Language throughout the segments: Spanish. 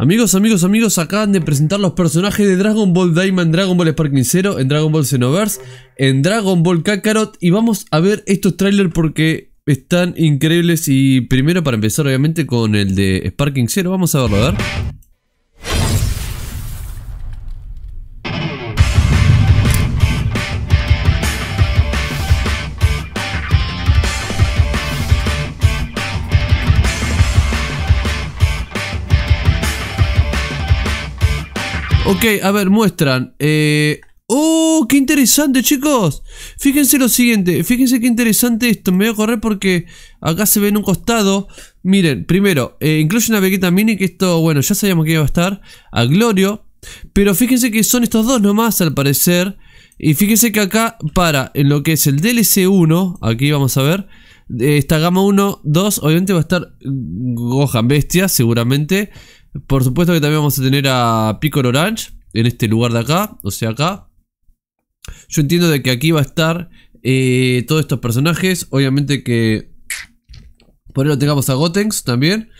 Amigos, amigos, amigos, acaban de presentar los personajes de Dragon Ball Diamond, Dragon Ball Sparking Zero, en Dragon Ball Xenoverse, en Dragon Ball Kakarot y vamos a ver estos trailers porque están increíbles y primero para empezar obviamente con el de Sparking Zero, vamos a verlo, a ver. Ok, a ver, muestran. Eh, ¡Oh, qué interesante, chicos! Fíjense lo siguiente. Fíjense qué interesante esto. Me voy a correr porque acá se ve en un costado. Miren, primero, eh, incluye una bequeta Mini, que esto, bueno, ya sabíamos que iba a estar. A Glorio. Pero fíjense que son estos dos nomás, al parecer. Y fíjense que acá, para, en lo que es el DLC 1, aquí vamos a ver esta gama 1, 2, obviamente va a estar Gohan Bestia, seguramente. Por supuesto que también vamos a tener a Piccolo Orange en este lugar de acá, o sea acá. Yo entiendo de que aquí va a estar eh, todos estos personajes. Obviamente que por ahí tengamos a Gotenks también.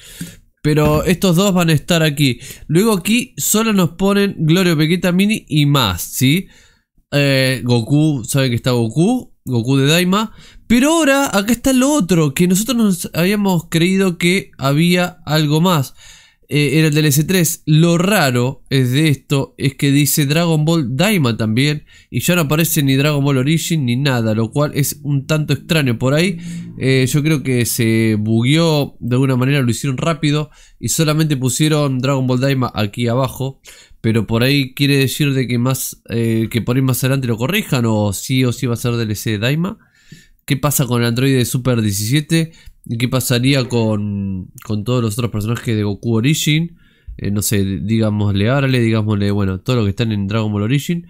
Pero estos dos van a estar aquí. Luego aquí solo nos ponen Gloria Pequita Mini y más, ¿sí? Eh, Goku, saben que está Goku. Goku de Daima. Pero ahora acá está el otro, que nosotros nos habíamos creído que había algo más. Eh, era el DLC 3. Lo raro es de esto es que dice Dragon Ball Daima también y ya no aparece ni Dragon Ball Origin ni nada, lo cual es un tanto extraño por ahí. Eh, yo creo que se bugueó de alguna manera, lo hicieron rápido y solamente pusieron Dragon Ball Daima aquí abajo. Pero por ahí quiere decir de que más eh, que por ahí más adelante lo corrijan o sí o sí va a ser DLC Daima. ¿Qué pasa con el Android de Super 17? qué pasaría con, todos los otros personajes de Goku Origin? Eh, no sé, digámosle Arale, digámosle, bueno, todo lo que están en Dragon Ball Origin.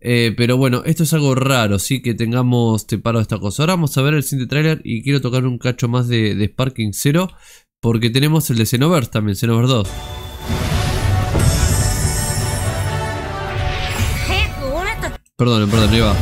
Eh, pero bueno, esto es algo raro, sí, que tengamos te paro esta cosa. Ahora vamos a ver el siguiente trailer y quiero tocar un cacho más de, Sparking Zero. Porque tenemos el de Xenoverse también, Xenoverse 2. Perdón, perdón, ahí va.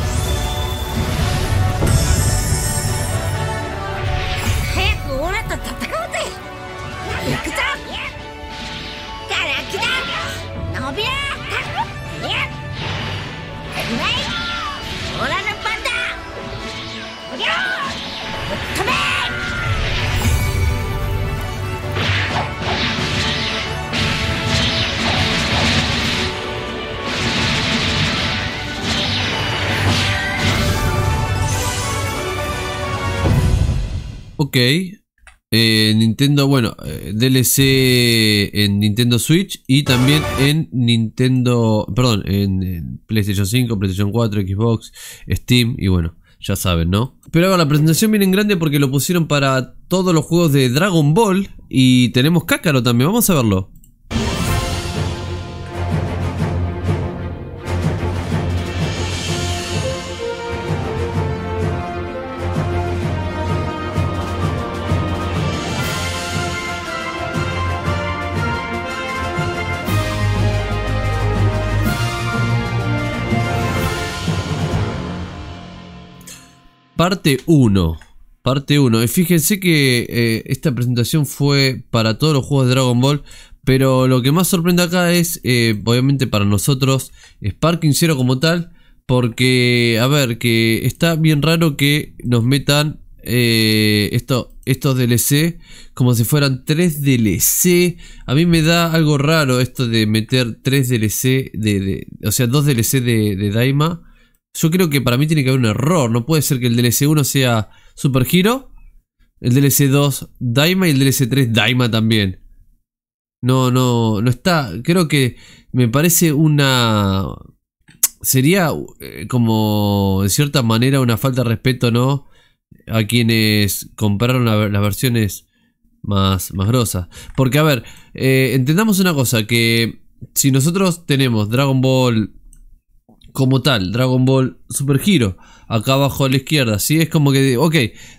Ok. Eh, Nintendo, bueno, eh, DLC en Nintendo Switch y también en Nintendo, perdón, en, PlayStation 5, PlayStation 4, Xbox, Steam y bueno, ya saben, ¿no? Pero la presentación viene en grande porque lo pusieron para todos los juegos de Dragon Ball y tenemos Cácaro también, vamos a verlo. parte 1. Parte 1. Fíjense que eh, esta presentación fue para todos los juegos de Dragon Ball. Pero lo que más sorprende acá es, eh, obviamente para nosotros, Sparking Zero como tal. Porque, a ver, que está bien raro que nos metan eh, estos DLC como si fueran 3 DLC. A mí me da algo raro esto de meter 3 DLC, de, o sea, 2 DLC de, de Daima yo creo que para mí tiene que haber un error. No puede ser que el DLC 1 sea Super Hero, el DLC 2 Daima y el DLC 3 Daima también. No, no, no está. Creo que me parece una. Sería eh, como, de cierta manera, una falta de respeto, ¿no? A quienes compraron las versiones más, más grosas. Porque, a ver, eh, entendamos una cosa: que si nosotros tenemos Dragon Ball como tal, Dragon Ball Super Hero, acá abajo a la izquierda, Si Es como que, ok,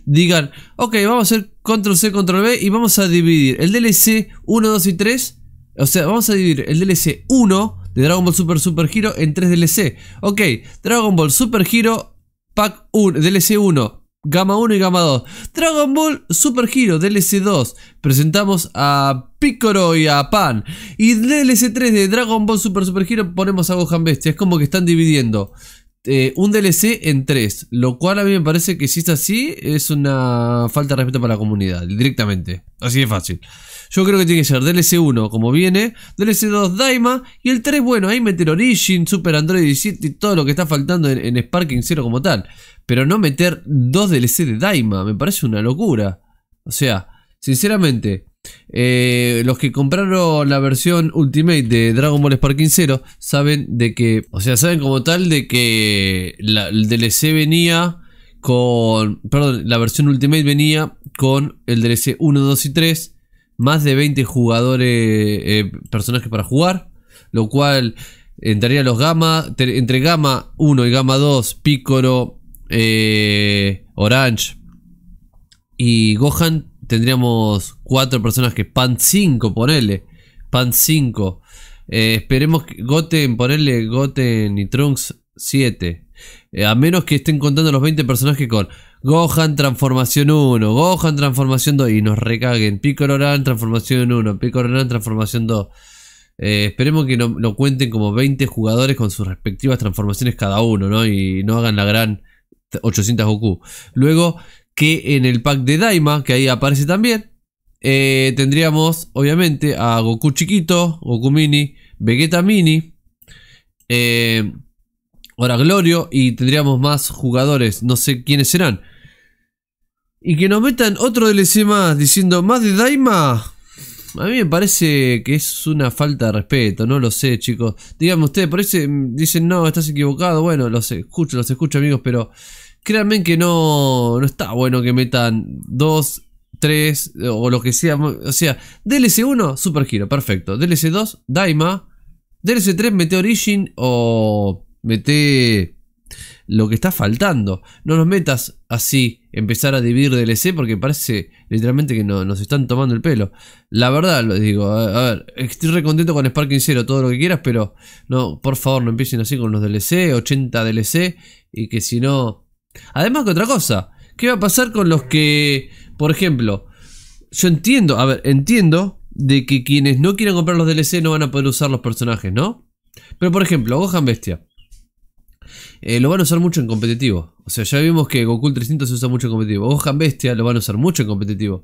digan, ok, vamos a hacer control C, control B y vamos a dividir el DLC 1, 2 y 3, o sea, vamos a dividir el DLC 1 de Dragon Ball Super Super Hero en 3 DLC. Ok, Dragon Ball Super Hero Pack 1, DLC 1, Gama 1 y Gama 2. Dragon Ball Super Hero DLC 2. Presentamos a Piccolo y a Pan. Y DLC 3 de Dragon Ball Super Super Hero ponemos a Gohan Bestia. Es como que están dividiendo. Eh, un DLC en 3, lo cual a mí me parece que si es así, es una falta de respeto para la comunidad, directamente. Así de fácil. Yo creo que tiene que ser DLC 1 como viene, DLC 2 Daima y el 3, bueno, ahí meter Origin, Super Android 17 y todo lo que está faltando en, Sparking 0 como tal. Pero no meter dos DLC de Daima, me parece una locura. O sea, sinceramente, eh, los que compraron la versión Ultimate de Dragon Ball Sparking 0 saben de que, o sea, saben como tal de que el DLC venía con, perdón, la versión Ultimate venía con el DLC 1, 2 y 3, más de 20 jugadores, eh, personajes para jugar, lo cual entraría los Gama, entre Gama 1 y Gama 2, Piccolo, eh, Orange y Gohan tendríamos cuatro personas que Pan 5, ponele. Pan 5. Eh, esperemos que Goten, ponele Goten y Trunks 7. Eh, a menos que estén contando los 20 personajes con Gohan Transformación 1, Gohan Transformación 2 y nos recaguen. Picororan Transformación 1, Picororan Transformación 2. Eh, esperemos que no, lo cuenten como 20 jugadores con sus respectivas transformaciones cada uno, ¿no? Y no hagan la gran 800 Goku. Luego que en el pack de Daima, que ahí aparece también, eh, tendríamos obviamente a Goku chiquito, Goku mini, Vegeta mini, eh, Glorio y tendríamos más jugadores, no sé quiénes serán. Y que nos metan otro DLC más diciendo más de Daima. A mí me parece que es una falta de respeto, no lo sé, chicos. Díganme ustedes, parece, mm, dicen, no, estás equivocado. Bueno, los escucho, los escucho, amigos, pero créanme que no, no está bueno que metan dos, tres o lo que sea. O sea, DLC 1, Super giro perfecto. DLC 2, Daima. DLC 3, mete Origin o mete lo que está faltando. No nos metas así, empezar a dividir DLC porque parece literalmente que nos están tomando el pelo. La verdad, lo digo, a, ver, estoy re contento con Sparking 0... todo lo que quieras, pero no, por favor, no empiecen así con los DLC, 80 DLC y que si no Además que otra cosa, ¿qué va a pasar con los que, por ejemplo, yo entiendo, a ver, entiendo de que quienes no quieran comprar los DLC no van a poder usar los personajes, ¿no? Pero por ejemplo, Gohan Bestia. Eh, lo van a usar mucho en competitivo. O sea, ya vimos que Goku 300 se usa mucho en competitivo. Gohan Bestia lo van a usar mucho en competitivo.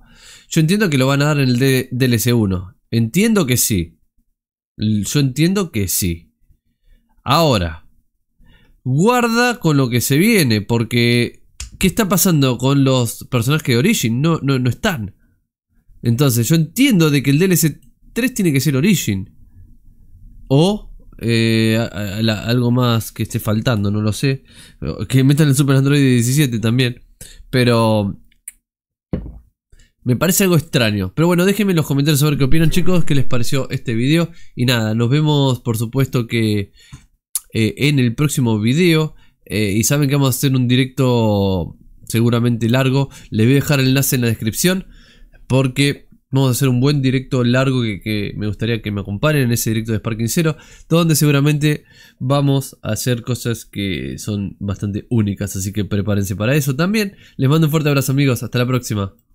Yo entiendo que lo van a dar en el DLC 1. Entiendo que sí. Yo entiendo que sí. Ahora, guarda con lo que se viene, porque ¿qué está pasando con los personajes de Origin? No, no, están. Entonces, yo entiendo de que el DLC 3 tiene que ser Origin. O eh, algo más que esté faltando, no lo sé. Que metan el Super Android 17 también. Pero me parece algo extraño. Pero bueno, déjenme en los comentarios saber qué opinan, chicos, qué les pareció este video. Y nada, nos vemos, por supuesto, que eh, en el próximo video. Eh, y saben que vamos a hacer un directo seguramente largo. Les voy a dejar el enlace en la descripción. Porque vamos a hacer un buen directo largo que, me gustaría que me acompañen en ese directo de Sparking Zero. Donde seguramente vamos a hacer cosas que son bastante únicas. Así que prepárense para eso también. Les mando un fuerte abrazo amigos. Hasta la próxima.